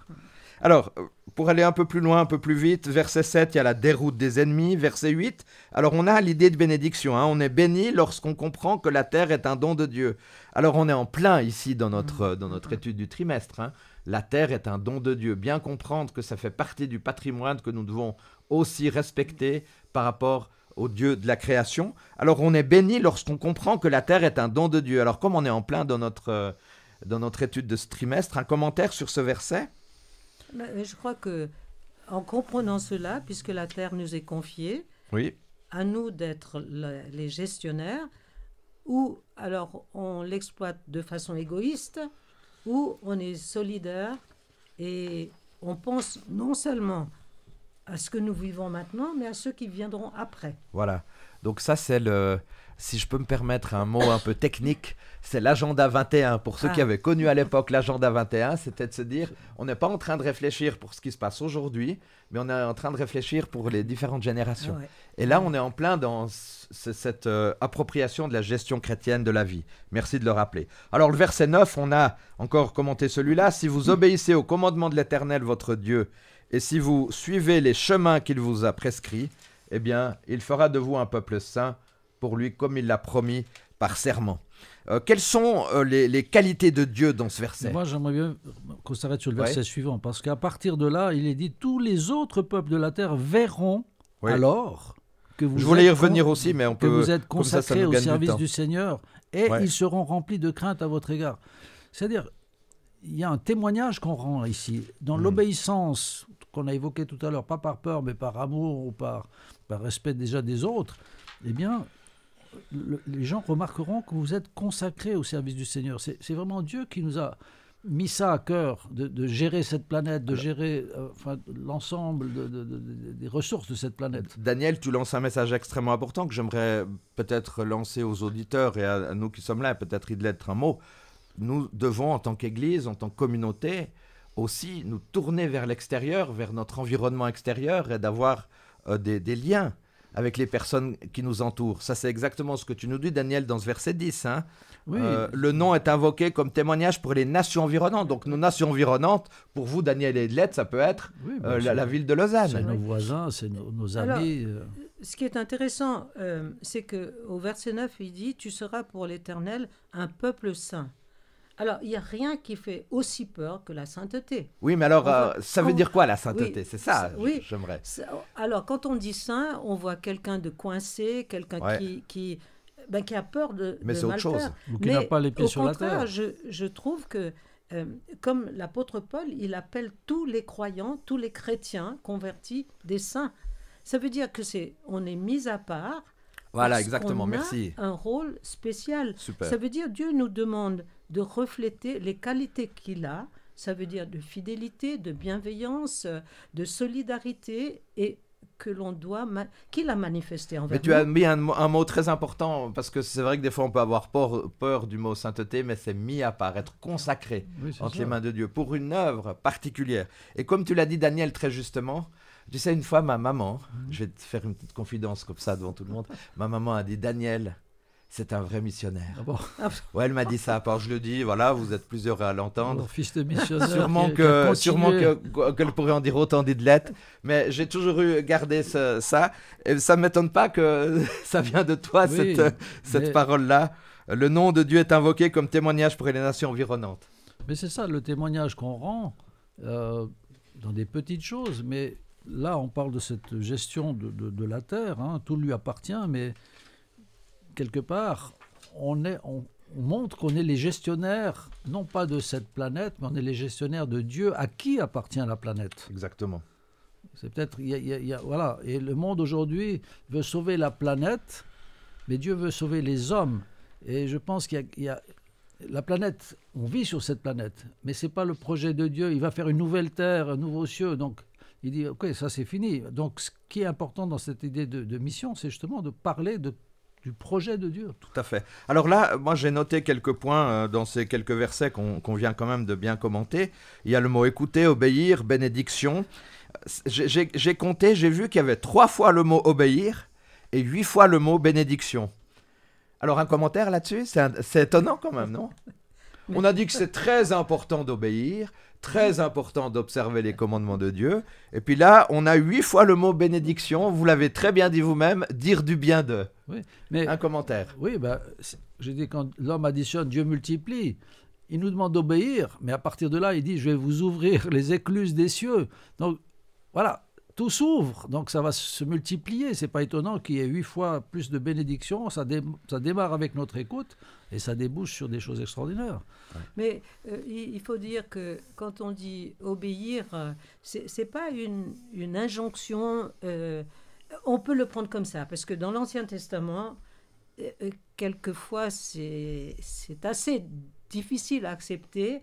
Alors, pour aller un peu plus loin, un peu plus vite, verset 7, il y a la déroute des ennemis. Verset 8, alors on a l'idée de bénédiction. Hein. On est béni lorsqu'on comprend que la terre est un don de Dieu. Alors on est en plein ici dans notre, mm. dans notre étude du trimestre. Hein. La terre est un don de Dieu. Bien comprendre que ça fait partie du patrimoine que nous devons aussi respecter par rapport au Dieu de la création. Alors on est béni lorsqu'on comprend que la terre est un don de Dieu. Alors comme on est en plein dans notre, euh, dans notre étude de ce trimestre, un commentaire sur ce verset bah, je crois que en comprenant cela, puisque la terre nous est confiée, oui. à nous d'être les gestionnaires, ou alors on l'exploite de façon égoïste, ou on est solidaire et on pense non seulement à ce que nous vivons maintenant, mais à ceux qui viendront après. Voilà. Donc ça, c'est le, si je peux me permettre un mot un peu technique, c'est l'agenda 21. Pour ceux qui ah. avaient connu à l'époque l'agenda 21, c'était de se dire, on n'est pas en train de réfléchir pour ce qui se passe aujourd'hui, mais on est en train de réfléchir pour les différentes générations. Ah et là, ah on est en plein dans cette euh, appropriation de la gestion chrétienne de la vie. Merci de le rappeler. Alors, le verset 9, on a encore commenté celui-là. Si vous mm. obéissez au commandement de l'Éternel, votre Dieu, et si vous suivez les chemins qu'il vous a prescrits, eh bien, il fera de vous un peuple saint pour lui comme il l'a promis par serment. Euh, quelles sont euh, les, qualités de Dieu dans ce verset Moi, j'aimerais bien qu'on s'arrête sur le verset suivant, parce qu'à partir de là, il est dit Tous les autres peuples de la terre verront alors que vous. y revenir aussi, mais on peut. êtes consacrés au service du, Seigneur et ils seront remplis de crainte à votre égard. C'est-à-dire, il y a un témoignage qu'on rend ici. Dans hmm. l'obéissance qu'on a évoquée tout à l'heure, pas par peur, mais par amour ou par, par respect déjà des autres, eh bien, les gens remarqueront que vous êtes consacré au service du Seigneur. C'est vraiment Dieu qui nous a mis ça à cœur, de, gérer cette planète, de gérer euh, enfin, l'ensemble des ressources de cette planète. Daniel, tu lances un message extrêmement important que j'aimerais peut-être lancer aux auditeurs et à, nous qui sommes là, peut-être il l'être un mot. Nous devons, en tant qu'Église, en tant que communauté, aussi nous tourner vers l'extérieur, vers notre environnement extérieur et d'avoir euh, des, liens avec les personnes qui nous entourent. Ça, c'est exactement ce que tu nous dis, Daniel, dans ce verset 10. Hein. Euh, le nom est invoqué comme témoignage pour les nations environnantes. Donc, nos nations environnantes, pour vous, Daniel et Edlette, ça peut être euh, la, ville de Lausanne. C'est nos voisins, c'est nos, amis. Euh. ce qui est intéressant, c'est que au verset 9, il dit Tu seras pour l'Éternel un peuple saint. Alors, il n'y a rien qui fait aussi peur que la sainteté. Oui, mais alors, euh, ça veut dire quoi la sainteté C'est ça, oui, j'aimerais. Alors, quand on dit saint, on voit quelqu'un de coincé, quelqu'un qui, ben, qui, a peur de. Mais c'est autre chose. Ou qui n'a pas les pieds sur la terre. Je, je trouve que, euh, comme l'apôtre Paul, il appelle tous les croyants, tous les chrétiens convertis des saints. Ça veut dire que c'est, on est mis à part. Voilà, exactement, merci. Un rôle spécial. Ça veut dire Dieu nous demande de refléter les qualités qu'il a, ça veut dire de fidélité, de bienveillance, de solidarité et que l'on doit, qu'il a manifesté envers Mais tu as mis un, mot très important, parce que c'est vrai que des fois on peut avoir peur, du mot sainteté, mais c'est mis à paraître consacré entre les mains de Dieu pour une œuvre particulière. Et comme tu l'as dit, Daniel, très justement, tu sais, une fois ma maman, mmh. je vais te faire une petite confidence comme ça devant tout le monde, ma maman a dit, Daniel, c'est un vrai missionnaire. Ah ah ouais, elle m'a dit ça. Par je le dis, voilà, vous êtes plusieurs à l'entendre. fils de missionnaire. sûrement que, sûrement qu'elle pourrait en dire autant lettres. Mais j'ai toujours eu gardé ce, ça. Et ça ne m'étonne pas que ça vient de toi, cette, euh, parole-là. Le nom de Dieu est invoqué comme témoignage pour les nations environnantes. Mais c'est ça, le témoignage qu'on rend euh, dans des petites choses. Mais là, on parle de cette gestion de, la terre. Hein. Tout lui appartient, mais quelque part, on, est, on, montre qu'on est les gestionnaires, non pas de cette planète, mais on est les gestionnaires de Dieu. À qui appartient la planète Exactement. C'est peut-être. voilà. Et le monde aujourd'hui veut sauver la planète, mais Dieu veut sauver les hommes. Et je pense qu'il y, a. la planète, on vit sur cette planète, mais ce n'est pas le projet de Dieu. Il va faire une nouvelle terre, un nouveau ciel. Donc, il dit, OK, ça c'est fini. Donc, ce qui est important dans cette idée de, de mission, c'est justement de parler de du projet de Dieu. Tout à fait. Alors là, moi j'ai noté quelques points euh, dans ces quelques versets qu'on vient quand même de bien commenter. Il y a le mot écouter, obéir, bénédiction. J'ai compté, j'ai vu qu'il y avait trois fois le mot obéir et huit fois le mot bénédiction. Alors un commentaire là-dessus C'est étonnant quand même, non On a dit que c'est très important d'obéir, très important d'observer les commandements de Dieu. Et puis là, on a huit fois le mot bénédiction. Vous l'avez très bien dit vous-même, dire du bien d'eux. Oui, mais, Un commentaire. Oui, bah, j'ai dit quand l'homme additionne, Dieu multiplie. Il nous demande d'obéir, mais à partir de là, il dit, je vais vous ouvrir les écluses des cieux. Donc voilà, tout s'ouvre, donc ça va se multiplier. C'est pas étonnant qu'il y ait huit fois plus de bénédictions. Ça, ça, démarre avec notre écoute et ça débouche sur des choses extraordinaires. Mais euh, il faut dire que quand on dit obéir, euh, c'est pas une, injonction. Euh, on peut le prendre comme ça parce que dans l'Ancien Testament, quelquefois c'est assez difficile à accepter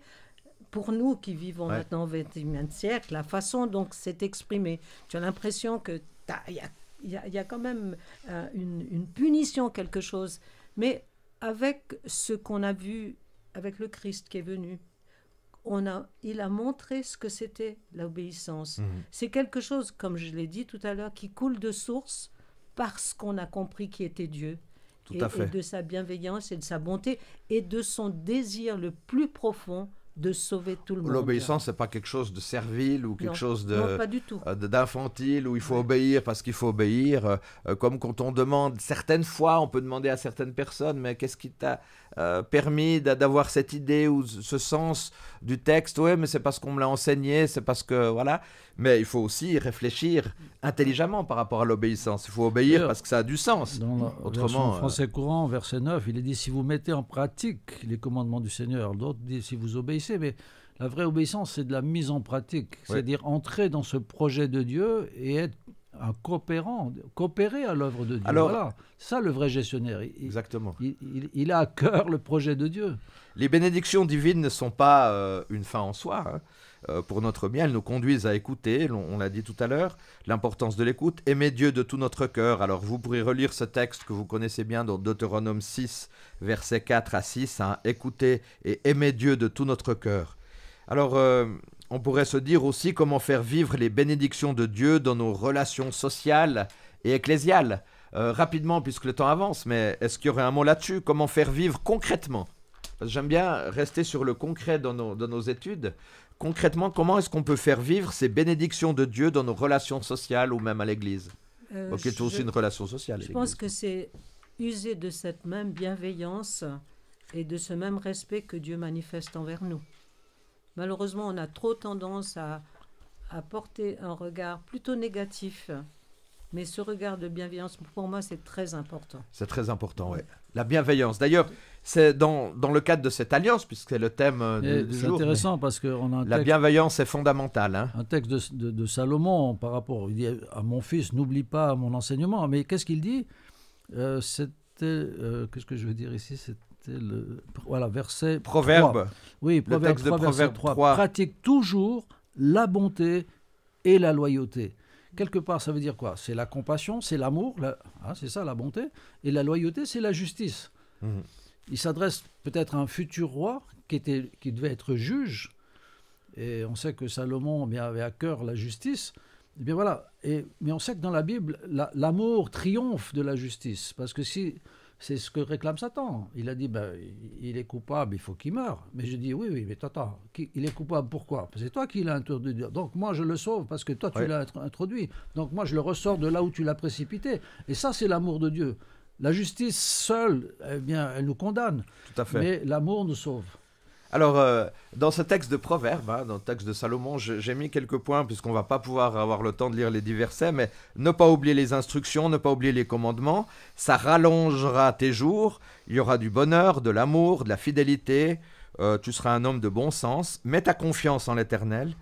pour nous qui vivons maintenant au XXIe siècle, la façon dont c'est exprimé. Tu as l'impression que il y, a, quand même euh, une, punition, quelque chose. Mais avec ce qu'on a vu, avec le Christ qui est venu, on a, il a montré ce que c'était l'obéissance. Mhm. C'est quelque chose, comme je l'ai dit tout à l'heure, qui coule de source parce qu'on a compris qui était Dieu. fait. et de sa bienveillance et de sa bonté et de son désir le plus profond de sauver tout le monde. L'obéissance, c'est pas quelque chose de servile ou quelque chose euh, de d'infantile où il faut obéir parce qu'il faut obéir. Euh, comme quand on demande, certaines fois, on peut demander à certaines personnes, mais qu'est-ce qui t'a euh, permis d'avoir cette idée ou ce sens du texte. Oui, mais c'est parce qu'on me l'a enseigné, c'est parce que voilà. Mais il faut aussi réfléchir intelligemment par rapport à l'obéissance. Il faut obéir parce que ça a du sens. Dans Autrement, euh, français courant, verset 9, il est dit si vous mettez en pratique les commandements du Seigneur, d'autres disent si vous obéissez, mais la vraie obéissance, c'est de la mise en pratique, c'est-à-dire entrer dans ce projet de Dieu et être un coopérant, coopérer à l'œuvre de Dieu. Alors, ça le vrai gestionnaire. Il, exactement. Il, a à cœur le projet de Dieu. Les bénédictions divines ne sont pas euh, une fin en soi. Hein. Euh, pour notre bien, elles nous conduisent à écouter, on, l'a dit tout à l'heure, l'importance de l'écoute, aimer Dieu de tout notre cœur. Alors vous pourrez relire ce texte que vous connaissez bien dans Deutéronome 6, versets 4 à 6, hein. écouter et aimer Dieu de tout notre cœur. Alors, euh, on pourrait se dire aussi comment faire vivre les bénédictions de Dieu dans nos relations sociales et ecclésiales. Euh, rapidement, puisque le temps avance, mais est-ce qu'il y aurait un mot là-dessus Comment faire vivre concrètement J'aime bien rester sur le concret dans nos, études. Concrètement, comment est-ce qu'on peut faire vivre ces bénédictions de Dieu dans nos relations sociales ou même à l'Église euh, une relation sociale. Je pense que c'est user de cette même bienveillance et de ce même respect que Dieu manifeste envers nous. Malheureusement, on a trop tendance à, porter un regard plutôt négatif. Mais ce regard de bienveillance, pour moi, c'est très important. C'est très important, oui. La bienveillance. D'ailleurs, c'est dans, le cadre de cette alliance, puisque c'est le thème euh, du jour. C'est intéressant parce qu'on a La bienveillance est fondamentale. Hein. Un texte de, Salomon par rapport à mon fils, n'oublie pas mon enseignement. Mais qu'est-ce qu'il dit euh, C'était. Euh, qu'est-ce que je veux dire ici c'est le voilà, verset Proverbe. Oui, le texte de Proverbe 3. Pratique toujours la bonté et la loyauté. Quelque part, ça veut dire quoi C'est la compassion, c'est l'amour, ah, c'est ça la bonté. Et la loyauté, c'est la justice. Mhm. Il s'adresse peut-être à un futur roi qui, était, qui devait être juge. Et on sait que Salomon bien, avait à cœur la justice. Et eh bien voilà. Et, mais on sait que dans la Bible, l'amour triomphe de la justice. Parce que si c'est ce que réclame Satan. Il a dit, ben, il est coupable, il faut qu'il meure. Mais je dis, oui, oui, mais attends, il est coupable, pourquoi C'est toi qui l'as introduit. Donc moi, je le sauve parce que toi, tu l'as introduit. Donc moi, je le ressors de là où tu l'as précipité. Et ça, c'est l'amour de Dieu. La justice seule, eh bien, elle nous condamne. Tout à fait. Mais l'amour nous sauve. Alors, euh, dans ce texte de Proverbe, hein, dans le texte de Salomon, j'ai mis quelques points, puisqu'on va pas pouvoir avoir le temps de lire les diversets, mais ne pas oublier les instructions, ne pas oublier les commandements, ça rallongera tes jours, il y aura du bonheur, de l'amour, de la fidélité, euh, tu seras un homme de bon sens, mets ta confiance en l'Éternel,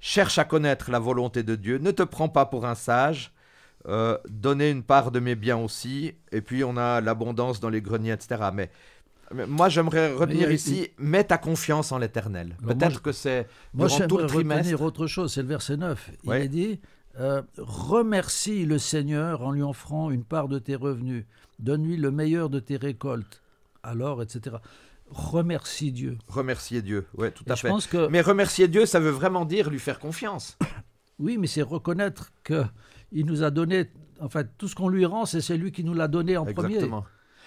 cherche à connaître la volonté de Dieu, ne te prends pas pour un sage, euh, donnez une part de mes biens aussi, et puis on a l'abondance dans les greniers, etc. Mais moi, j'aimerais revenir ici. Mets ta confiance en l'Éternel. Peut-être que c'est. Moi, j'aimerais autre chose. C'est le verset 9. Il est dit euh, Remercie le Seigneur en lui offrant une part de tes revenus. Donne-lui le meilleur de tes récoltes. Alors, etc. Remercie Dieu. Remercier Dieu, oui, tout à fait. Mais remercier Dieu, ça veut vraiment dire lui faire confiance. oui, mais c'est reconnaître qu'il nous a donné, en fait, tout ce qu'on lui rend, c'est celui qui nous l'a donné en Exactement.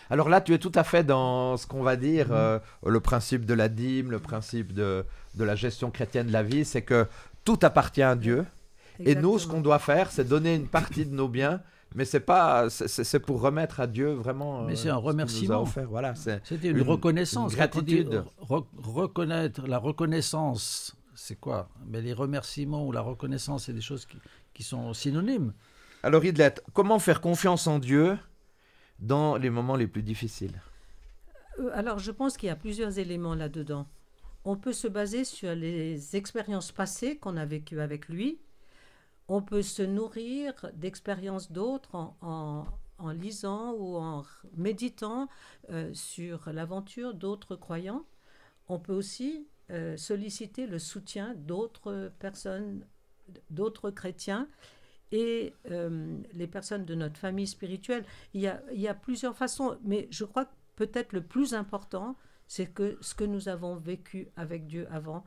Alors là, tu es tout à fait dans ce qu'on va dire, mhm. euh, le principe de la dîme, le principe de, la gestion chrétienne de la vie, c'est que tout appartient à Dieu. Et nous, ce qu'on doit faire, c'est donner une partie de nos biens mais c'est pas, c'est pour remettre à Dieu vraiment. Mais euh, c'est un remerciement. offert. Voilà, c'est une, reconnaissance, gratitude. reconnaître la reconnaissance, c'est quoi Mais les remerciements ou la reconnaissance, c'est des choses qui, sont synonymes. Alors Idlet, comment faire confiance en Dieu dans les moments les plus difficiles euh, Alors, je pense qu'il y a plusieurs éléments là-dedans. On peut se baser sur les expériences passées qu'on a vécues avec lui. On peut se nourrir d'expériences d'autres en, lisant ou en méditant euh, sur l'aventure d'autres croyants. On peut aussi euh, solliciter le soutien d'autres personnes, d'autres chrétiens et euh, les personnes de notre famille spirituelle. Il y, a, il y a plusieurs façons, mais je crois que peut-être le plus important, c'est que ce que nous avons vécu avec Dieu avant,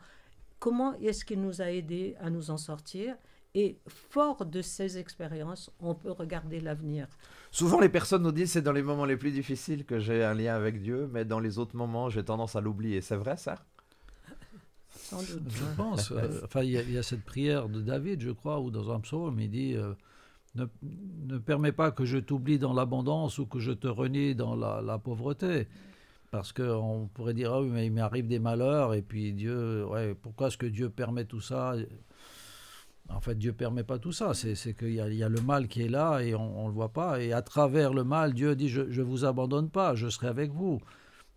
comment est-ce qu'il nous a aidés à nous en sortir et fort de ces expériences, on peut regarder l'avenir. Souvent, les personnes nous disent c'est dans les moments les plus difficiles que j'ai un lien avec Dieu, mais dans les autres moments, j'ai tendance à l'oublier. C'est vrai ça je pense. Euh, enfin, il y, a cette prière de David, je crois, ou dans un psaume, il dit euh, ne, permets pas que je t'oublie dans l'abondance ou que je te renie dans la, pauvreté. Parce qu'on pourrait dire, ah oui, mais il m'arrive des malheurs, et puis Dieu, ouais, pourquoi est-ce que Dieu permet tout ça En fait, Dieu permet pas tout ça, c'est qu'il y, a le mal qui est là et on ne le voit pas. Et à travers le mal, Dieu dit, je ne vous abandonne pas, je serai avec vous.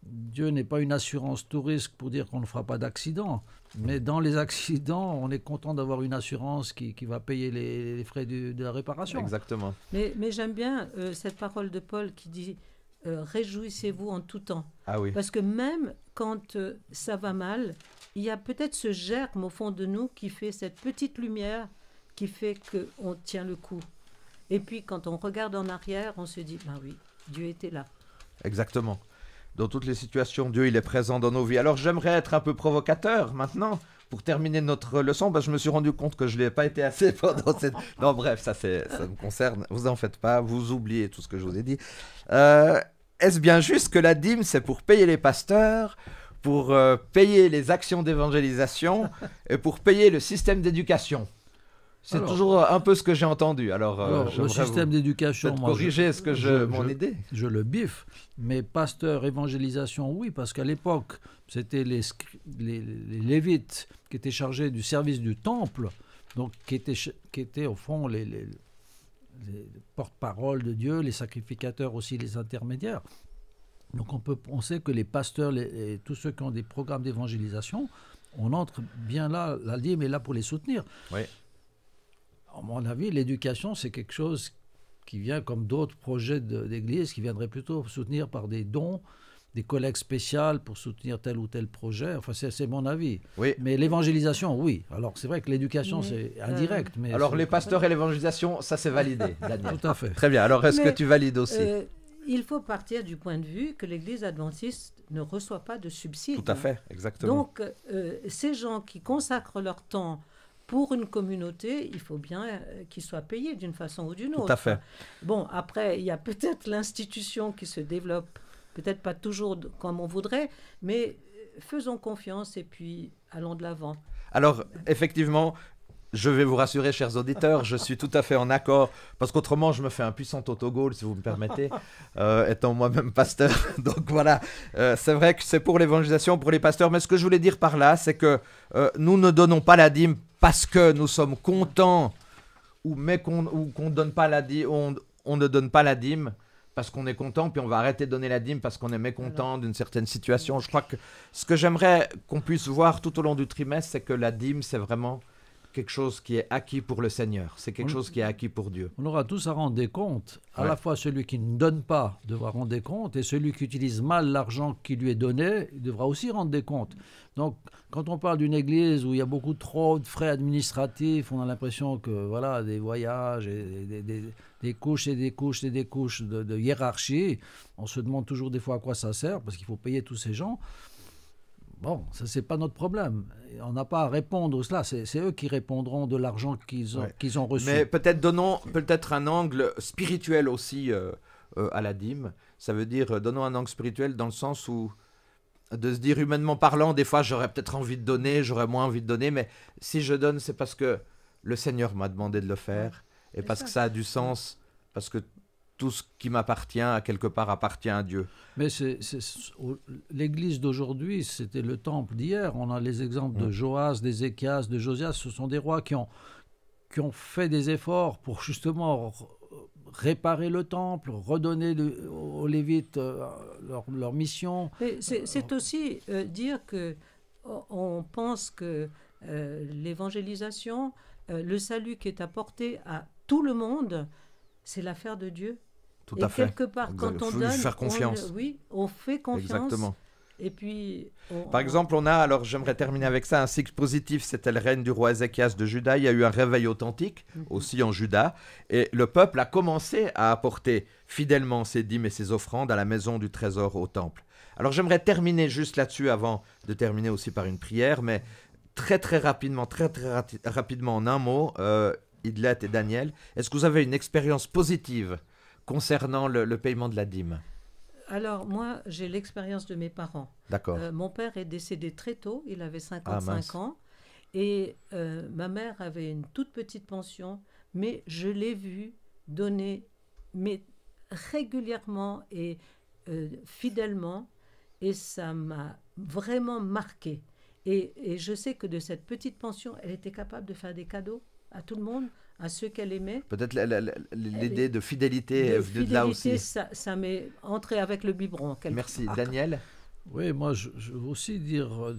Dieu n'est pas une assurance tout risque pour dire qu'on ne fera pas d'accident. Mais dans les accidents, on est content d'avoir une assurance qui, va payer les, frais de la réparation. Exactement. Mais, j'aime bien euh, cette parole de Paul qui dit euh, Réjouissez-vous en tout temps. Ah oui. Parce que même quand euh, ça va mal, il y a peut-être ce germe au fond de nous qui fait cette petite lumière qui fait qu'on tient le coup. Et puis quand on regarde en arrière, on se dit Ben oui, Dieu était là. Exactement. Dans toutes les situations, Dieu, il est présent dans nos vies. Alors j'aimerais être un peu provocateur maintenant pour terminer notre leçon, bah, je me suis rendu compte que je n'ai l'ai pas été assez pendant cette... Non, bref, ça, ça me concerne. Vous en faites pas, vous oubliez tout ce que je vous ai dit. Euh, est-ce bien juste que la dîme, c'est pour payer les pasteurs, pour euh, payer les actions d'évangélisation et pour payer le système d'éducation c'est toujours euh, un peu ce que j'ai entendu. Alors, euh, le système d'éducation, corriger ce que je, m'en mon je, Je le biffe, mais pasteur, évangélisation, oui, parce qu'à l'époque, c'était les, lévites qui étaient chargés du service du temple, donc qui étaient, qui étaient au fond les, les, porte-parole de Dieu, les sacrificateurs aussi, les intermédiaires. Donc on, peut, penser que les pasteurs et tous ceux qui ont des programmes d'évangélisation, on entre bien là, la mais là pour les soutenir. Oui à mon avis, l'éducation, c'est quelque chose qui vient comme d'autres projets d'église, qui viendrait plutôt soutenir par des dons, des collègues spéciales pour soutenir tel ou tel projet. Enfin, c'est mon avis. Oui. Mais l'évangélisation, oui. Alors, c'est vrai que l'éducation, c'est euh, indirect. Mais Alors, les pasteurs et l'évangélisation, ça, c'est validé, Daniel. Tout à fait. Très bien. Alors, est-ce que tu valides aussi euh, Il faut partir du point de vue que l'Église adventiste ne reçoit pas de subsides. Tout à fait, exactement. Donc, euh, ces gens qui consacrent leur temps pour une communauté, il faut bien euh, qu'il soit payé d'une façon ou d'une autre. Tout à fait. Bon, après, il y a peut-être l'institution qui se développe, peut-être pas toujours comme on voudrait, mais euh, faisons confiance et puis allons de l'avant. Alors, effectivement, je vais vous rassurer, chers auditeurs, je suis tout à fait en accord, parce qu'autrement, je me fais un puissant autogol, si vous me permettez, euh, étant moi-même pasteur. Donc voilà, euh, c'est vrai que c'est pour l'évangélisation, pour les pasteurs, mais ce que je voulais dire par là, c'est que euh, nous ne donnons pas la dîme parce que nous sommes contents, ou mais qu'on donne pas la dîme, on, on, ne donne pas la dîme parce qu'on est content, puis on va arrêter de donner la dîme parce qu'on est mécontent d'une certaine situation. Je crois que ce que j'aimerais qu'on puisse voir tout au long du trimestre, c'est que la dîme, c'est vraiment quelque chose qui est acquis pour le Seigneur, c'est quelque chose qui est acquis pour Dieu. On aura tous à rendre des comptes, à la fois celui qui ne donne pas devra rendre des comptes, et celui qui utilise mal l'argent qui lui est donné devra aussi rendre des comptes. Donc quand on parle d'une église où il y a beaucoup trop de frais administratifs, on a l'impression que voilà des voyages, et des, couches et des couches et des couches de, de hiérarchie, on se demande toujours des fois à quoi ça sert, parce qu'il faut payer tous ces gens. Bon, ça, c'est pas notre problème. On n'a pas à répondre à cela. C'est eux qui répondront de l'argent qu'ils ont, qu'ils ont reçu. Mais peut-être donnons peut-être un angle spirituel aussi euh, euh, à la dîme. Ça veut dire, euh, donnons un angle spirituel dans le sens où, de se dire humainement parlant, des fois j'aurais peut-être envie de donner, j'aurais moins envie de donner, mais si je donne, c'est parce que le Seigneur m'a demandé de le faire et parce que ça a du sens, parce que tout ce qui m'appartient, à quelque part, appartient à Dieu. Mais l'Église d'aujourd'hui, c'était le temple d'hier. On a les exemples de mm. Joas, d'Ézéchias, de Josias. Ce sont des rois qui ont, qui ont fait des efforts pour justement réparer le temple, redonner aux Lévites euh, leur, mission. C'est aussi euh, dire que on pense que euh, l'évangélisation, le salut qui est apporté à tout le monde, c'est l'affaire de Dieu. Tout et quelque part, quand on donne, faire confiance. oui, on fait confiance. Exactement. Et puis, Par exemple, on a, alors j'aimerais terminer avec ça, un cycle positif, c'était le règne du roi Ézéchias de Juda. Il y a eu un réveil authentique, mhm. aussi en Juda. Et le peuple a commencé à apporter fidèlement ses dîmes et ses offrandes à la maison du trésor au temple. Alors j'aimerais terminer juste là-dessus avant de terminer aussi par une prière, mais très très rapidement, très très rapidement en un mot, euh, Idlet et Daniel, est-ce que vous avez une expérience positive concernant le, paiement de la dîme alors, moi, j'ai l'expérience de mes parents. D'accord. Euh, mon père est décédé très tôt, il avait 55 ah, ans. Et euh, ma mère avait une toute petite pension, mais je l'ai vu donner mais régulièrement et euh, fidèlement. Et ça m'a vraiment marqué. et je sais que de cette petite pension, elle était capable de faire des cadeaux à tout le monde à ceux qu'elle aimait. Peut-être l'idée de fidélité de, euh, là aussi. Ça, ça m'est entré avec le biberon. Merci. Daniel Oui, moi je, veux aussi dire, euh,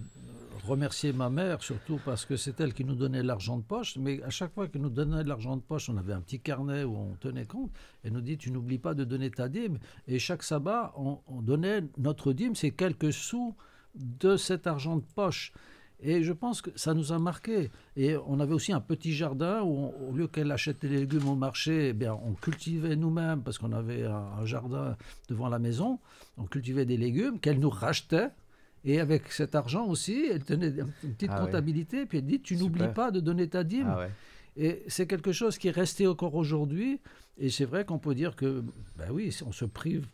remercier ma mère surtout parce que c'est elle qui nous donnait l'argent de poche, mais à chaque fois qu'elle nous donnait l'argent de poche, on avait un petit carnet où on tenait compte, elle nous dit tu n'oublies pas de donner ta dîme, et chaque sabbat on donnait notre dîme, c'est quelques sous de cet argent de poche. Et je pense que ça nous a marqué. Et on avait aussi un petit jardin où, au lieu qu'elle achète les légumes au marché, eh bien, on cultivait nous-mêmes parce qu'on avait un, jardin devant la maison. On cultivait des légumes qu'elle nous rachetait. Et avec cet argent aussi, elle tenait une petite ah comptabilité. et Puis elle dit Tu n'oublies pas de donner ta dîme. Ah et c'est quelque chose qui est resté encore aujourd'hui. Et c'est vrai qu'on peut dire que, ben oui, on se prive,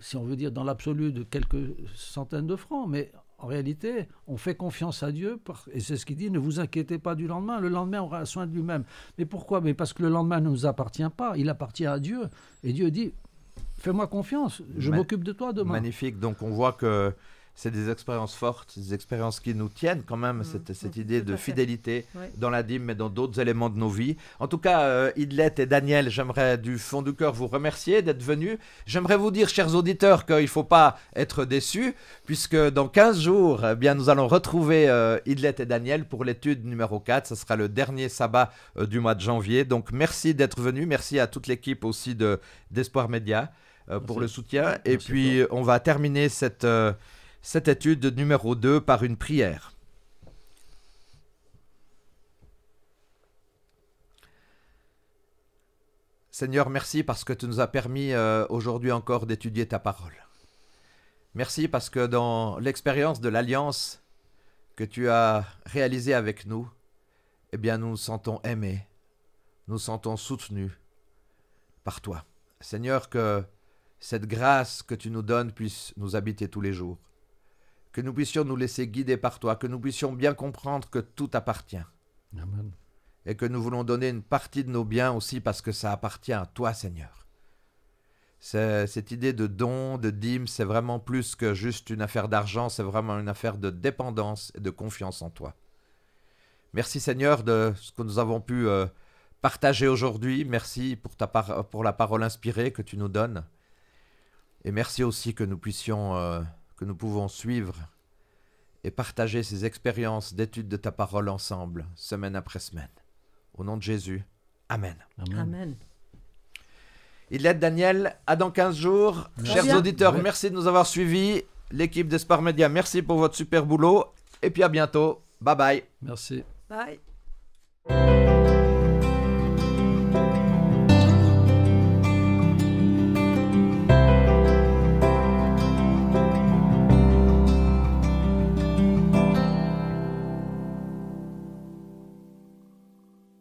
si on veut dire dans l'absolu, de quelques centaines de francs. Mais en réalité, on fait confiance à Dieu, et c'est ce qu'il dit, ne vous inquiétez pas du lendemain, le lendemain aura soin de lui-même. Mais pourquoi Mais parce que le lendemain ne nous appartient pas, il appartient à Dieu, et Dieu dit, fais-moi confiance, je m'occupe de toi demain. Magnifique, donc on voit que c'est des expériences fortes, des expériences qui nous tiennent quand même, mm. cette, mm. idée de fidélité dans la dîme mais dans d'autres éléments de nos vies. En tout cas, euh, et Daniel, j'aimerais du fond du cœur vous remercier d'être venus. J'aimerais vous dire, chers auditeurs, qu'il ne faut pas être déçu puisque dans 15 jours, eh bien, nous allons retrouver euh, et Daniel pour l'étude numéro 4. Ce sera le dernier sabbat euh, du mois de janvier. Donc, merci d'être venus. Merci à toute l'équipe aussi de d'Espoir Média euh, pour le soutien. Et puis, on va terminer cette euh, cette étude numéro 2 par une prière. Seigneur, merci parce que tu nous as permis euh, aujourd'hui encore d'étudier ta parole. Merci parce que dans l'expérience de l'alliance que tu as réalisée avec nous, eh bien nous nous sentons aimés, nous nous sentons soutenus par toi. Seigneur, que cette grâce que tu nous donnes puisse nous habiter tous les jours que nous puissions nous laisser guider par toi, que nous puissions bien comprendre que tout appartient. Amen. Et que nous voulons donner une partie de nos biens aussi parce que ça appartient à toi, Seigneur. Cette idée de don, de dîme, c'est vraiment plus que juste une affaire d'argent, c'est vraiment une affaire de dépendance et de confiance en toi. Merci Seigneur de ce que nous avons pu euh, partager aujourd'hui. Merci pour, ta pour la parole inspirée que tu nous donnes. Et merci aussi que nous puissions euh, que nous pouvons suivre et partager ces expériences d'étude de ta parole ensemble, semaine après semaine. Au nom de Jésus, Amen. Amen. Il est Daniel, à dans 15 jours. Chers auditeurs, merci de nous avoir suivis. L'équipe d'Espar média merci pour votre super boulot. Et puis à bientôt. Bye bye. Merci. Bye.